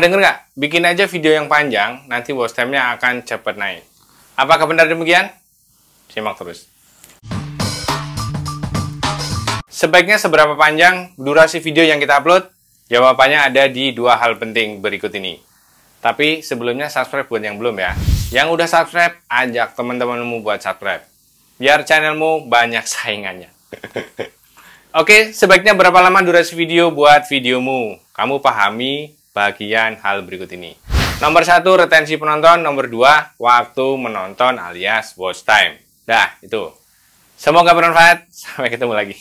denger nggak? Bikin aja video yang panjang, nanti watch time-nya akan cepat naik. Apakah benar demikian? Simak terus. Sebaiknya seberapa panjang durasi video yang kita upload? Jawabannya ada di dua hal penting berikut ini. Tapi sebelumnya subscribe buat yang belum ya. Yang udah subscribe, ajak teman-temanmu buat subscribe. Biar channelmu banyak saingannya. Oke, sebaiknya berapa lama durasi video buat videomu? Kamu pahami bagian hal berikut ini. Nomor satu retensi penonton, nomor dua waktu menonton alias watch time. Dah, itu. Semoga bermanfaat. Sampai ketemu lagi.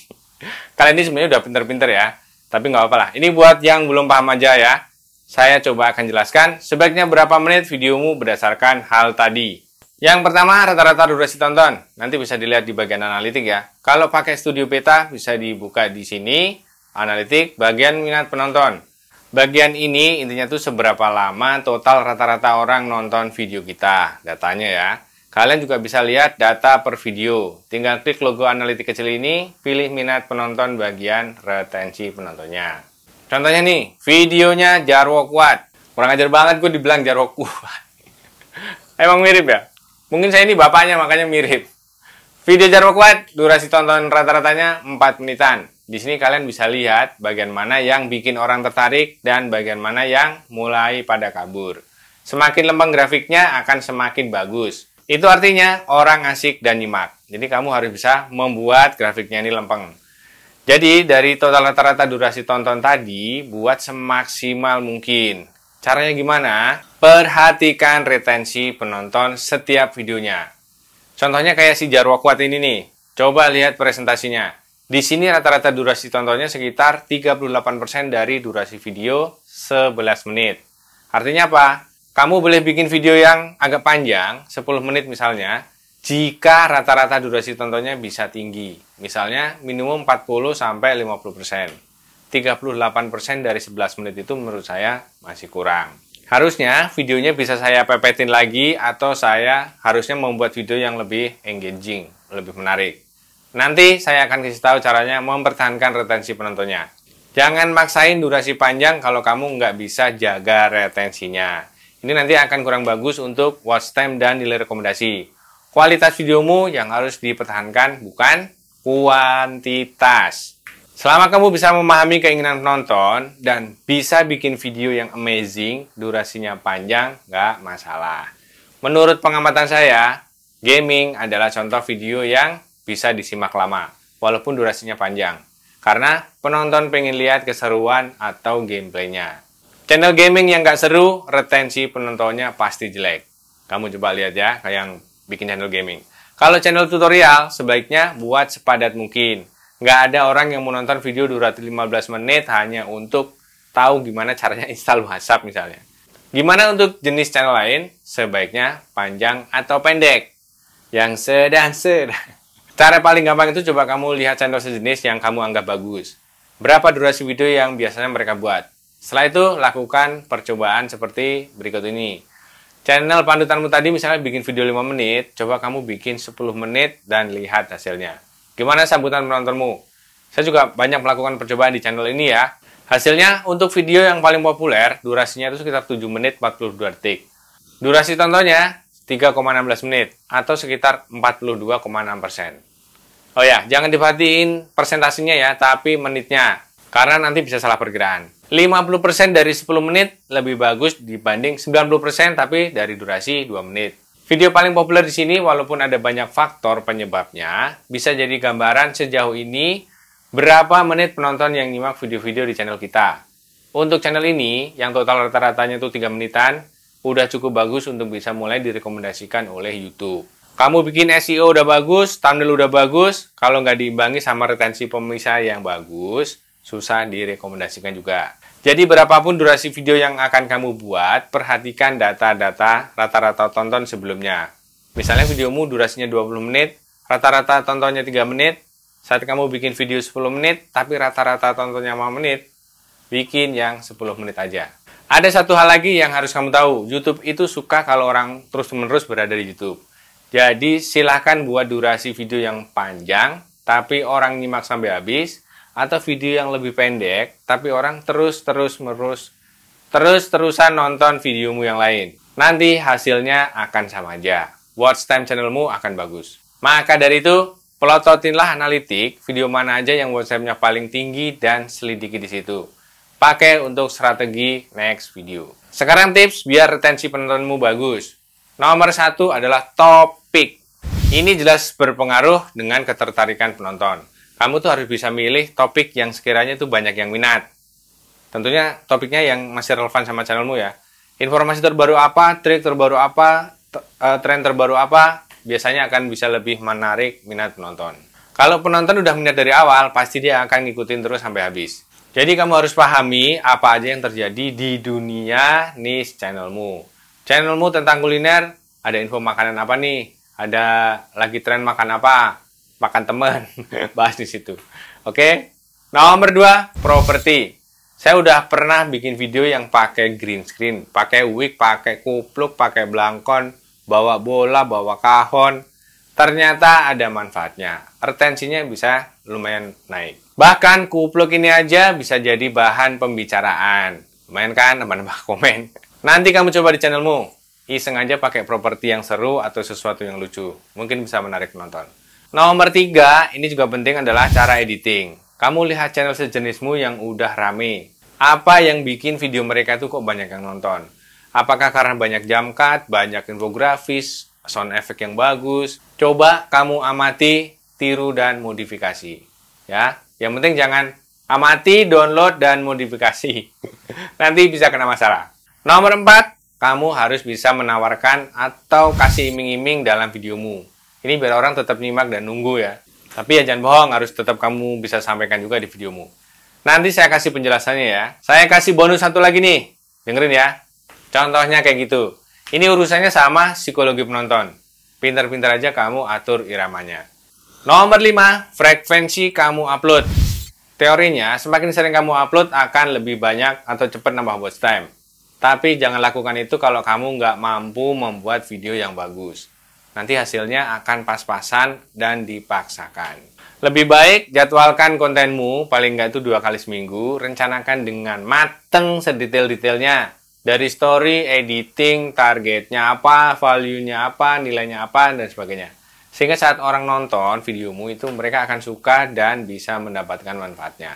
Kalian ini sebenarnya udah pinter-pinter ya, tapi nggak apa-apa lah. Ini buat yang belum paham aja ya. Saya coba akan jelaskan sebaiknya berapa menit videomu berdasarkan hal tadi. Yang pertama, rata-rata durasi tonton. Nanti bisa dilihat di bagian analitik ya. Kalau pakai studio peta, bisa dibuka di sini, analitik, bagian minat penonton. Bagian ini intinya tuh seberapa lama total rata-rata orang nonton video kita, datanya ya. Kalian juga bisa lihat data per video. Tinggal klik logo analitik kecil ini, pilih minat penonton bagian retensi penontonnya. Contohnya nih, videonya Jarwo Kuat. Kurang ajar banget gue dibilang Jarwo Kuat. Emang mirip ya? Mungkin saya ini bapaknya makanya mirip. Video Jarwo Kuat, durasi tonton rata-ratanya 4 menitan. Di sini kalian bisa lihat bagian mana yang bikin orang tertarik dan bagian mana yang mulai pada kabur. Semakin lempeng grafiknya akan semakin bagus. Itu artinya orang asik dan nyimak. Jadi kamu harus bisa membuat grafiknya ini lempeng. Jadi dari total rata-rata durasi tonton tadi, buat semaksimal mungkin. Caranya gimana? Perhatikan retensi penonton setiap videonya. Contohnya kayak si Jarwo Kuat ini nih. Coba lihat presentasinya di sini rata-rata durasi tontonnya sekitar 38% dari durasi video 11 menit. Artinya apa? Kamu boleh bikin video yang agak panjang, 10 menit misalnya, jika rata-rata durasi tontonnya bisa tinggi. Misalnya minimum 40 sampai 50%. 38% dari 11 menit itu menurut saya masih kurang. Harusnya videonya bisa saya pepetin lagi atau saya harusnya membuat video yang lebih engaging, lebih menarik. Nanti saya akan kasih tahu caranya mempertahankan retensi penontonnya. Jangan maksain durasi panjang kalau kamu nggak bisa jaga retensinya. Ini nanti akan kurang bagus untuk watch time dan nilai rekomendasi. Kualitas videomu yang harus dipertahankan bukan kuantitas. Selama kamu bisa memahami keinginan penonton dan bisa bikin video yang amazing, durasinya panjang, nggak masalah. Menurut pengamatan saya, gaming adalah contoh video yang bisa disimak lama, walaupun durasinya panjang. Karena penonton pengen lihat keseruan atau gameplaynya. Channel gaming yang nggak seru, retensi penontonnya pasti jelek. Kamu coba lihat ya, kayak yang bikin channel gaming. Kalau channel tutorial, sebaiknya buat sepadat mungkin. Nggak ada orang yang menonton video durasi 15 menit hanya untuk tahu gimana caranya install WhatsApp misalnya. Gimana untuk jenis channel lain? Sebaiknya panjang atau pendek. Yang sedang-sedang. Cara paling gampang itu coba kamu lihat channel sejenis yang kamu anggap bagus. Berapa durasi video yang biasanya mereka buat. Setelah itu, lakukan percobaan seperti berikut ini. Channel pandutanmu tadi misalnya bikin video 5 menit, coba kamu bikin 10 menit dan lihat hasilnya. Gimana sambutan penontonmu? Saya juga banyak melakukan percobaan di channel ini ya. Hasilnya, untuk video yang paling populer, durasinya itu sekitar 7 menit 42 detik. Durasi tontonnya 3,16 menit atau sekitar 42,6 persen. Oh ya, jangan diperhatiin persentasenya ya, tapi menitnya. Karena nanti bisa salah pergerakan. 50% dari 10 menit lebih bagus dibanding 90% tapi dari durasi 2 menit. Video paling populer di sini walaupun ada banyak faktor penyebabnya, bisa jadi gambaran sejauh ini berapa menit penonton yang nyimak video-video di channel kita. Untuk channel ini, yang total rata-ratanya itu 3 menitan, udah cukup bagus untuk bisa mulai direkomendasikan oleh YouTube. Kamu bikin SEO udah bagus, thumbnail udah bagus, kalau nggak diimbangi sama retensi pemirsa yang bagus, susah direkomendasikan juga. Jadi berapapun durasi video yang akan kamu buat, perhatikan data-data rata-rata tonton sebelumnya. Misalnya videomu durasinya 20 menit, rata-rata tontonnya 3 menit, saat kamu bikin video 10 menit, tapi rata-rata tontonnya 5 menit, bikin yang 10 menit aja. Ada satu hal lagi yang harus kamu tahu, YouTube itu suka kalau orang terus-menerus berada di YouTube. Jadi silahkan buat durasi video yang panjang, tapi orang nyimak sampai habis, atau video yang lebih pendek, tapi orang terus-terus terus terus-terusan nonton videomu yang lain. Nanti hasilnya akan sama aja. Watch time channelmu akan bagus. Maka dari itu, pelototinlah analitik video mana aja yang watch time-nya paling tinggi dan selidiki di situ pakai untuk strategi next video. Sekarang tips biar retensi penontonmu bagus. Nomor satu adalah top pick. Ini jelas berpengaruh dengan ketertarikan penonton. Kamu tuh harus bisa milih topik yang sekiranya tuh banyak yang minat. Tentunya topiknya yang masih relevan sama channelmu ya. Informasi terbaru apa, trik terbaru apa, eh, tren terbaru apa, biasanya akan bisa lebih menarik minat penonton. Kalau penonton udah minat dari awal, pasti dia akan ngikutin terus sampai habis. Jadi kamu harus pahami apa aja yang terjadi di dunia niche channelmu. Channelmu tentang kuliner, ada info makanan apa nih? ada lagi tren makan apa? Makan temen, bahas di situ. Oke, okay? Nah, nomor dua, properti. Saya udah pernah bikin video yang pakai green screen, pakai wig, pakai kupluk, pakai belangkon, bawa bola, bawa kahon. Ternyata ada manfaatnya. Retensinya bisa lumayan naik. Bahkan kupluk ini aja bisa jadi bahan pembicaraan. Lumayan kan, Teman-teman komen. Nanti kamu coba di channelmu. I sengaja pakai properti yang seru atau sesuatu yang lucu. Mungkin bisa menarik penonton. Nah, nomor tiga, ini juga penting adalah cara editing. Kamu lihat channel sejenismu yang udah rame. Apa yang bikin video mereka itu kok banyak yang nonton? Apakah karena banyak jam cut, banyak infografis, sound effect yang bagus? Coba kamu amati, tiru, dan modifikasi. Ya, yang penting jangan amati, download, dan modifikasi. Nanti bisa kena masalah. Nomor empat, kamu harus bisa menawarkan atau kasih iming-iming dalam videomu. Ini biar orang tetap nyimak dan nunggu ya. Tapi ya jangan bohong, harus tetap kamu bisa sampaikan juga di videomu. Nanti saya kasih penjelasannya ya. Saya kasih bonus satu lagi nih. Dengerin ya. Contohnya kayak gitu. Ini urusannya sama psikologi penonton. Pintar-pintar aja kamu atur iramanya. Nomor 5, frekuensi kamu upload. Teorinya, semakin sering kamu upload akan lebih banyak atau cepat nambah watch time. Tapi jangan lakukan itu kalau kamu nggak mampu membuat video yang bagus. Nanti hasilnya akan pas-pasan dan dipaksakan. Lebih baik jadwalkan kontenmu paling nggak itu dua kali seminggu. Rencanakan dengan mateng sedetail-detailnya. Dari story, editing, targetnya apa, value-nya apa, nilainya apa, dan sebagainya. Sehingga saat orang nonton videomu itu mereka akan suka dan bisa mendapatkan manfaatnya.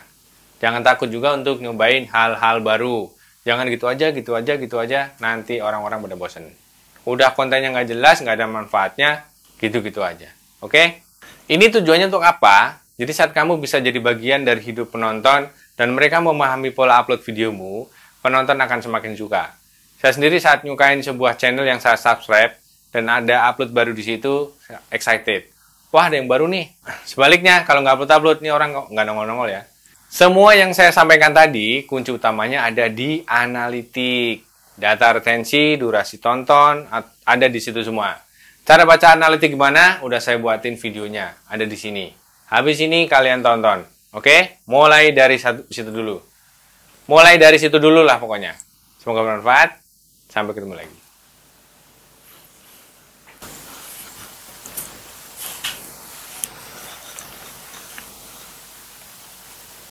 Jangan takut juga untuk nyobain hal-hal baru jangan gitu aja gitu aja gitu aja nanti orang-orang pada bosen udah kontennya nggak jelas nggak ada manfaatnya gitu-gitu aja oke okay? ini tujuannya untuk apa jadi saat kamu bisa jadi bagian dari hidup penonton dan mereka memahami pola upload videomu penonton akan semakin suka saya sendiri saat nyukain sebuah channel yang saya subscribe dan ada upload baru di situ excited wah ada yang baru nih sebaliknya kalau nggak upload upload nih orang nggak nongol nongol ya semua yang saya sampaikan tadi, kunci utamanya ada di analitik. Data retensi, durasi tonton, ada di situ semua. Cara baca analitik gimana? Udah saya buatin videonya, ada di sini. Habis ini kalian tonton, oke? Mulai dari satu, situ dulu. Mulai dari situ dulu lah pokoknya. Semoga bermanfaat. Sampai ketemu lagi.